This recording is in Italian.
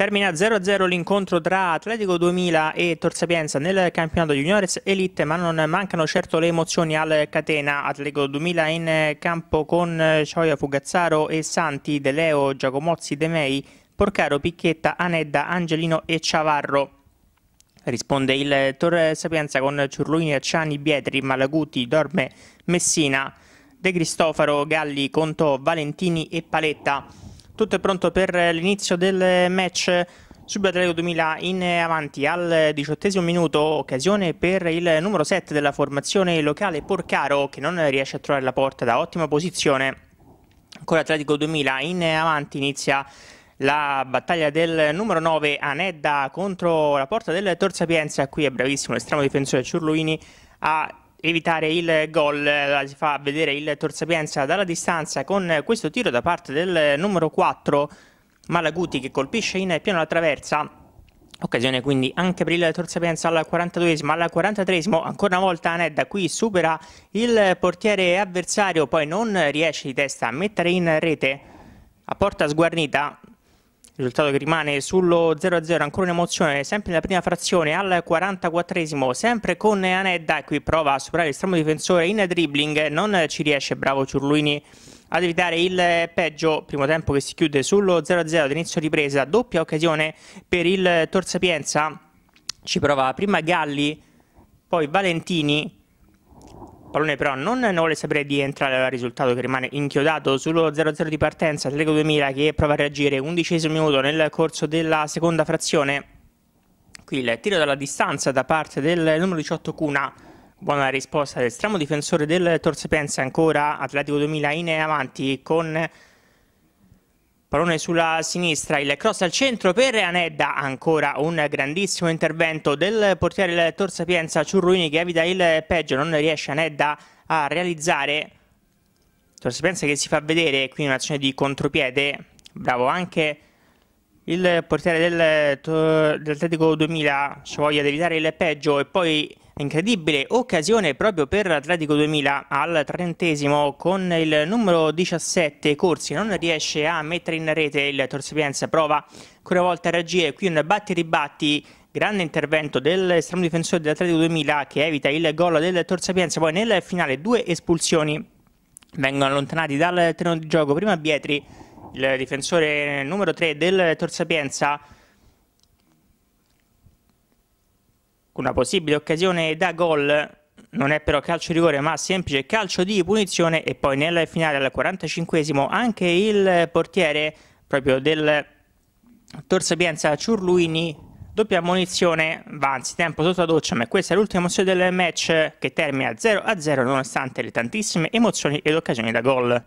Termina 0-0 l'incontro tra Atletico 2000 e Tor Sapienza nel campionato Juniores Elite, ma non mancano certo le emozioni al catena. Atletico 2000 in campo con Cioia Fugazzaro e Santi, De Leo, Giacomozzi, De Mei, Porcaro, Picchetta, Anedda, Angelino e Ciavarro. Risponde il Tor Sapienza con Ciurluini, Acciani, Bietri, Malaguti, Dorme, Messina, De Cristofaro, Galli, Conto, Valentini e Paletta. Tutto è pronto per l'inizio del match Subito Atletico 2000 in avanti al diciottesimo minuto, occasione per il numero 7 della formazione locale Porcaro che non riesce a trovare la porta da ottima posizione. Ancora Atletico 2000 in avanti inizia la battaglia del numero 9 Anedda contro la porta del Tor Sapienza, qui è bravissimo l'estremo difensore Ciurluini a evitare il gol, allora, eh, si fa vedere il Torsapienza dalla distanza con questo tiro da parte del numero 4 Malaguti che colpisce in piano la traversa. Occasione quindi anche per il Torsapienza al 42esimo, al 43esimo, ancora una volta Anedda qui supera il portiere avversario, poi non riesce di testa a mettere in rete a porta sguarnita risultato che rimane sullo 0-0, ancora un'emozione, sempre nella prima frazione al 44esimo, sempre con Anedda e qui prova a superare il stramo difensore in dribbling, non ci riesce, bravo Ciurluini ad evitare il peggio, primo tempo che si chiude sullo 0-0 ad inizio ripresa, doppia occasione per il Tor Sapienza, ci prova prima Galli, poi Valentini Pallone però non, non vuole sapere di entrare al risultato che rimane inchiodato sullo 0-0 di partenza, Atletico 2000 che prova a reagire undicesimo minuto nel corso della seconda frazione. Qui il tiro dalla distanza da parte del numero 18 Cuna, buona risposta del stramo difensore del Torcepense ancora, Atletico 2000 in avanti con Pallone sulla sinistra, il cross al centro per Anedda, ancora un grandissimo intervento del portiere del Tor Sapienza Ciurruini che evita il peggio, non riesce Anedda a realizzare. Tor Sapienza che si fa vedere, qui un'azione di contropiede, bravo anche il portiere del, eh, dell'Atletico 2000, ci voglia di evitare il peggio e poi Incredibile occasione proprio per l'Atletico 2000 al trentesimo con il numero 17 Corsi non riesce a mettere in rete il Torsipienza prova ancora una volta a reagire qui un batti e ribatti grande intervento dell'estremo difensore dell'Atletico 2000 che evita il gol del Torsipienza poi nel finale due espulsioni vengono allontanati dal terreno di gioco prima Bietri il difensore numero 3 del Torsapienza una possibile occasione da gol non è però calcio di rigore ma semplice calcio di punizione e poi nella finale al 45esimo anche il portiere proprio del Tor Sapienza Ciurluini doppia ammonizione va anzitempo sotto la doccia ma questa è l'ultima emozione del match che termina 0-0 nonostante le tantissime emozioni ed occasioni da gol.